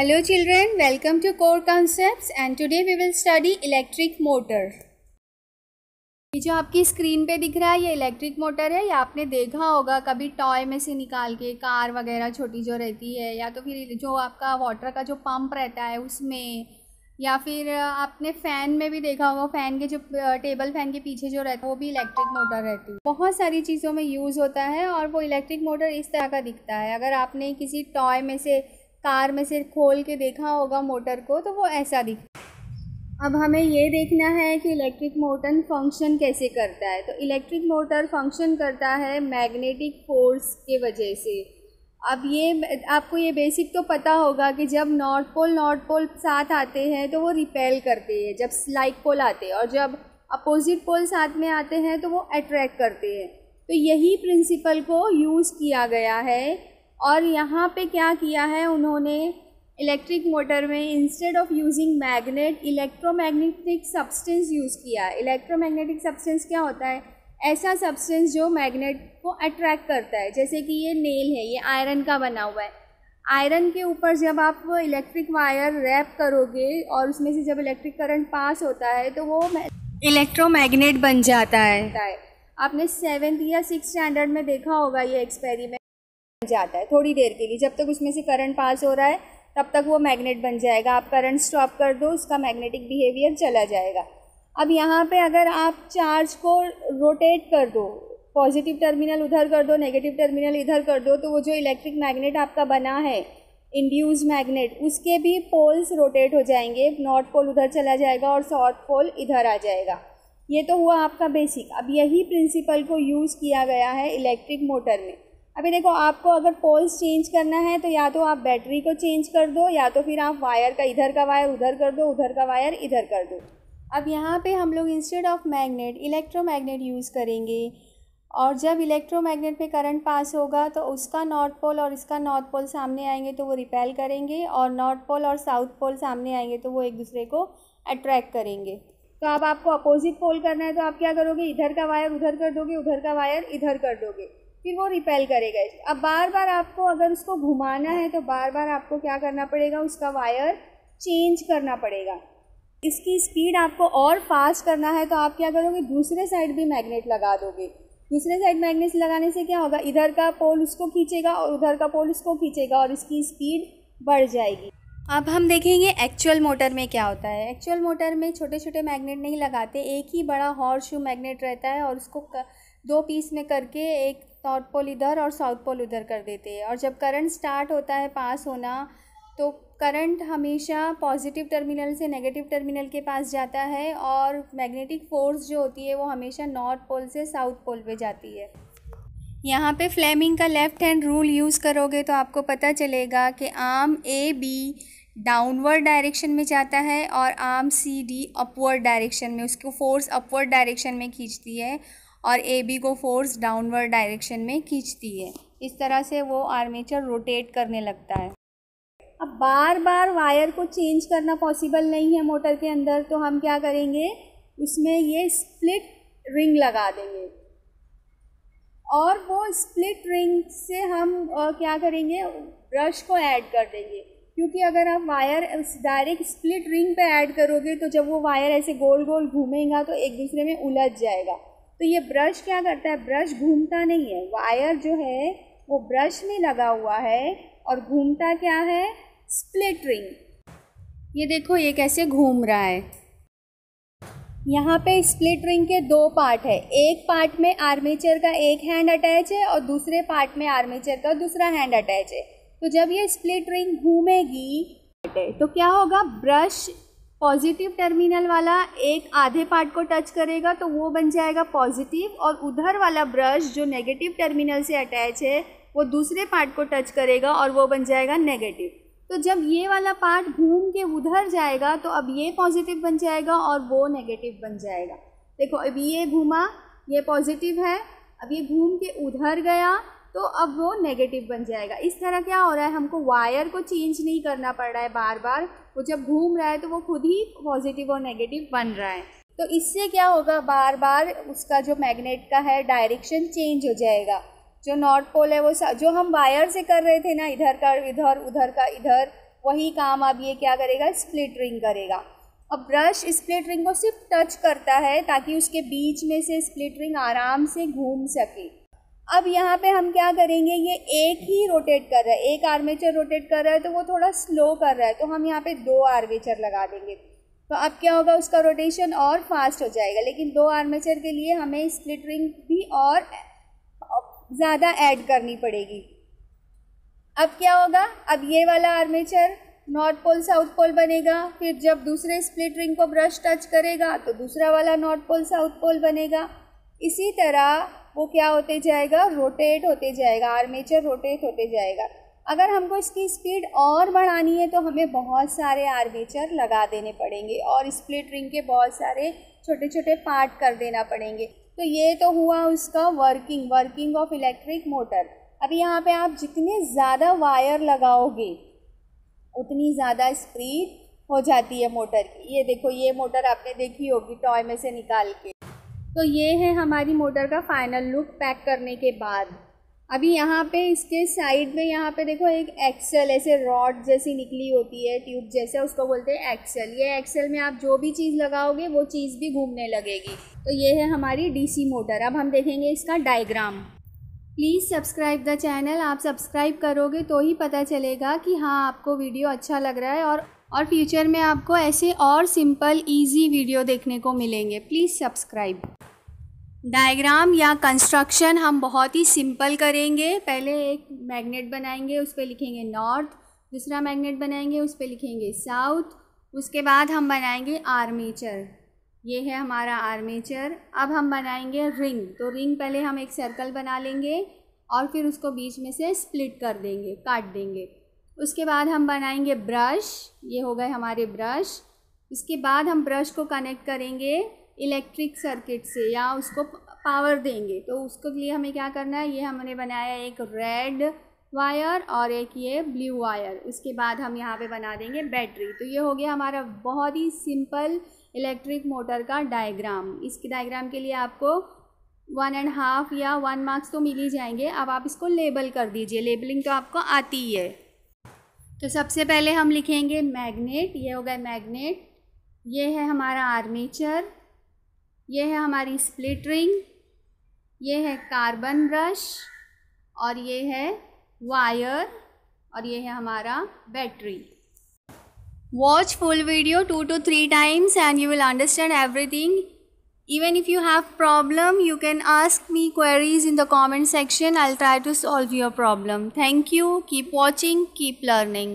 Hello children, welcome to Core Concepts and today we will study electric motor. ये जो आपकी screen पे दिख रहा है ये इलेक्ट्रिक मोटर है ये आपने देखा होगा कभी टॉय में से निकाल के कार वगैरह छोटी जो रहती है या तो फिर जो आपका वाटर का जो पंप रहता है उसमें या फिर आपने फ़ैन में भी देखा होगा फ़ैन के जो टेबल फ़ैन के पीछे जो रहता है वो भी इलेक्ट्रिक मोटर रहती है बहुत सारी चीज़ों में यूज़ होता है और वो इलेक्ट्रिक मोटर इस तरह का दिखता है अगर आपने किसी टॉय में से कार में से खोल के देखा होगा मोटर को तो वो ऐसा दिख अब हमें ये देखना है कि इलेक्ट्रिक मोटर फंक्शन कैसे करता है तो इलेक्ट्रिक मोटर फंक्शन करता है मैग्नेटिक फोर्स के वजह से अब ये आपको ये बेसिक तो पता होगा कि जब नॉर्थ पोल नॉर्थ पोल साथ आते हैं तो वो रिपेल करते हैं जब लाइक पोल आते हैं और जब अपोजिट पोल साथ में आते हैं तो वो अट्रैक्ट करते हैं तो यही प्रिंसिपल को यूज़ किया गया है और यहाँ पे क्या किया है उन्होंने इलेक्ट्रिक मोटर में instead of using magnet electromagnetic substance use किया इलेक्ट्रोमैग्नेटिक सब्सटेंस क्या होता है ऐसा सब्सटेंस जो मैग्नेट को अट्रैक्ट करता है जैसे कि ये नेल है ये आयरन का बना हुआ है आयरन के ऊपर जब आप इलेक्ट्रिक वायर रैप करोगे और उसमें से जब इलेक्ट्रिक करंट पास होता है तो वो इलेक्ट्रोमैग्नेट बन जाता है आपने सेवेंथ या सिक्स स्टैंडर्ड में देखा होगा ये एक्सपेरिमेंट जाता है थोड़ी देर के लिए जब तक उसमें से करंट पास हो रहा है तब तक वो मैग्नेट बन जाएगा आप करंट स्टॉप कर दो उसका मैग्नेटिक बिहेवियर चला जाएगा अब यहाँ पे अगर आप चार्ज को रोटेट कर दो पॉजिटिव टर्मिनल उधर कर दो नेगेटिव टर्मिनल इधर कर दो तो वो जो इलेक्ट्रिक मैग्नेट आपका बना है इंड्यूज मैग्नेट उसके भी पोल्स रोटेट हो जाएंगे नॉर्थ पोल उधर चला जाएगा और साउथ पोल इधर आ जाएगा ये तो हुआ आपका बेसिक अब यही प्रिंसिपल को यूज़ किया गया है इलेक्ट्रिक मोटर में अभी देखो आपको अगर पोल्स चेंज करना है तो या तो आप बैटरी को चेंज कर दो या तो फिर आप वायर का इधर का वायर उधर कर दो उधर का वायर इधर कर दो अब यहाँ पे हम लोग instead of magnet electromagnet use करेंगे और जब इलेक्ट्रोमैग्नेट पर करंट पास होगा तो उसका नॉर्थ पोल और इसका नॉर्थ पोल सामने आएंगे तो वो रिपेल करेंगे और नॉर्थ पोल और साउथ पोल सामने आएंगे तो वो एक दूसरे को अट्रैक्ट करेंगे तो अब आप आपको अपोजिट पोल करना है तो आप क्या करोगे इधर का वायर उधर कर दोगे उधर का वायर इधर कर दोगे फिर वो रिपेल करेगा अब बार बार आपको अगर उसको घुमाना है तो बार बार आपको क्या करना पड़ेगा उसका वायर चेंज करना पड़ेगा इसकी स्पीड आपको और फास्ट करना है तो आप क्या करोगे दूसरे साइड भी मैग्नेट लगा दोगे दूसरे साइड मैग्नेट लगाने से क्या होगा इधर का पोल उसको खींचेगा और उधर का पोल उसको खींचेगा और इसकी स्पीड बढ़ जाएगी अब हम देखेंगे एक्चुअल मोटर में क्या होता है एक्चुअल मोटर में छोटे छोटे मैग्नेट नहीं लगाते एक ही बड़ा हॉर्स शू मैग्नेट रहता है और उसको दो पीस में करके एक नॉर्थ पोल इधर और साउथ पोल उधर कर देते हैं और जब करंट स्टार्ट होता है पास होना तो करंट हमेशा पॉजिटिव टर्मिनल से नेगेटिव टर्मिनल के पास जाता है और मैग्नेटिक फोर्स जो होती है वो हमेशा नॉर्थ पोल से साउथ पोल पे जाती है यहाँ पे फ्लेमिंग का लेफ़्ट हैंड रूल यूज़ करोगे तो आपको पता चलेगा कि आम ए बी डाउनवर्ड डायरेक्शन में जाता है और आम सी डी अपवर्ड डायरेक्शन में उसको फोर्स अपवर्ड डायरेक्शन में खींचती है और ए बी को फोर्स डाउनवर्ड डायरेक्शन में खींचती है इस तरह से वो आर्मेचर रोटेट करने लगता है अब बार बार वायर को चेंज करना पॉसिबल नहीं है मोटर के अंदर तो हम क्या करेंगे उसमें ये स्प्लिट रिंग लगा देंगे और वो स्प्लिट रिंग से हम क्या करेंगे ब्रश को ऐड कर देंगे क्योंकि अगर आप वायर डायरेक्ट स्प्लिट रिंग पे ऐड करोगे तो जब वो वायर ऐसे गोल गोल घूमेगा तो एक दूसरे में उलझ जाएगा तो ये ब्रश क्या करता है ब्रश घूमता नहीं है वायर जो है वो ब्रश में लगा हुआ है और घूमता क्या है स्प्लिट रिंग ये देखो ये कैसे घूम रहा है यहाँ पे स्प्लिट रिंग के दो पार्ट है एक पार्ट में आर्मेचर का एक हैंड अटैच है और दूसरे पार्ट में आर्मेचर का दूसरा हैंड अटैच है तो जब ये स्प्लिट रिंग घूमेगी तो क्या होगा ब्रश पॉजिटिव टर्मिनल वाला एक आधे पार्ट को टच करेगा तो वो बन जाएगा पॉजिटिव और उधर वाला ब्रश जो नेगेटिव टर्मिनल से अटैच है वो दूसरे पार्ट को टच करेगा और वो बन जाएगा नेगेटिव तो जब ये वाला पार्ट घूम के उधर जाएगा तो अब ये पॉजिटिव बन जाएगा और वो नेगेटिव बन जाएगा देखो अब ये घूमा ये पॉजिटिव है अब ये घूम के उधर गया तो अब वो नेगेटिव बन जाएगा इस तरह क्या हो रहा है हमको वायर को चेंज नहीं करना पड़ रहा है बार बार वो जब घूम रहा है तो वो खुद ही पॉजिटिव और नेगेटिव बन रहा है तो इससे क्या होगा बार बार उसका जो मैग्नेट का है डायरेक्शन चेंज हो जाएगा जो नॉर्थ पोल है वो जो हम वायर से कर रहे थे ना इधर का इधर उधर का इधर वही काम अब ये क्या करेगा स्प्लिट रिंग करेगा अब ब्रश स्प्लिट रिंग को सिर्फ टच करता है ताकि उसके बीच में से स्प्लिट रिंग आराम से घूम सके अब यहाँ पे हम क्या करेंगे ये एक ही रोटेट कर रहा है एक आर्मेचर रोटेट कर रहा है तो वो थोड़ा स्लो कर रहा है तो हम यहाँ पे दो आर्मेचर लगा देंगे तो अब क्या होगा उसका रोटेशन और फास्ट हो जाएगा लेकिन दो आर्मेचर के लिए हमें स्प्लिट रिंग भी और ज़्यादा ऐड करनी पड़ेगी अब क्या होगा अब ये वाला armature north pole south pole बनेगा फिर जब दूसरे स्प्लिट रिंग को ब्रश टच करेगा तो दूसरा वाला नॉर्थ पोल साउथ पोल बनेगा इसी तरह वो क्या होते जाएगा रोटेट होते जाएगा आर्मेचर रोटेट होते जाएगा अगर हमको इसकी स्पीड और बढ़ानी है तो हमें बहुत सारे आर्मेचर लगा देने पड़ेंगे और स्प्लिट रिंग के बहुत सारे छोटे छोटे पार्ट कर देना पड़ेंगे तो ये तो हुआ उसका working working of electric motor अभी यहाँ पे आप जितने ज़्यादा वायर लगाओगे उतनी ज़्यादा स्पीड हो जाती है मोटर की ये देखो ये मोटर आपने देखी होगी टॉय में से निकाल के तो ये है हमारी मोटर का फाइनल लुक पैक करने के बाद अभी यहाँ पे इसके साइड में यहाँ पे देखो एक एक्सेल ऐसे रॉड जैसी निकली होती है ट्यूब जैसा उसको बोलते हैं एक्सेल ये एक्सेल में आप जो भी चीज़ लगाओगे वो चीज़ भी घूमने लगेगी तो ये है हमारी डीसी मोटर अब हम देखेंगे इसका diagram please subscribe the channel आप सब्सक्राइब करोगे तो ही पता चलेगा कि हाँ आपको वीडियो अच्छा लग रहा है और और फ्यूचर में आपको ऐसे और सिंपल इजी वीडियो देखने को मिलेंगे प्लीज़ सब्सक्राइब डायग्राम या कंस्ट्रक्शन हम बहुत ही सिंपल करेंगे पहले एक मैग्नेट बनाएंगे उस पर लिखेंगे नॉर्थ दूसरा मैग्नेट बनाएंगे उस पर लिखेंगे साउथ उसके बाद हम बनाएंगे आर्मीचर ये है हमारा आर्मेचर अब हम बनाएंगे रिंग तो रिंग पहले हम एक सर्कल बना लेंगे और फिर उसको बीच में से स्प्लिट कर देंगे काट देंगे उसके बाद हम बनाएंगे ब्रश ये हो गए हमारे ब्रश उसके बाद हम ब्रश को कनेक्ट करेंगे इलेक्ट्रिक सर्किट से या उसको पावर देंगे तो उसके लिए हमें क्या करना है ये हमने बनाया एक रेड वायर और एक ये ब्लू वायर उसके बाद हम यहाँ पे बना देंगे बैटरी तो ये हो गया हमारा बहुत ही सिंपल इलेक्ट्रिक मोटर का डायग्राम इसके डायग्राम के लिए आपको वन एंड हाफ या वन मार्क्स तो मिल ही जाएंगे अब आप इसको लेबल कर दीजिए लेबलिंग तो आपको आती ही है तो सबसे पहले हम लिखेंगे मैग्नेट ये हो गए मैग्नेट ये है हमारा आर्मीचर ये है हमारी स्प्लिट रिंग ये है कार्बन ब्रश और ये है वायर और ये है हमारा battery watch full video two to three times and you will understand everything even if you have problem you can ask me queries in the comment section i'll try to solve your problem thank you keep watching keep learning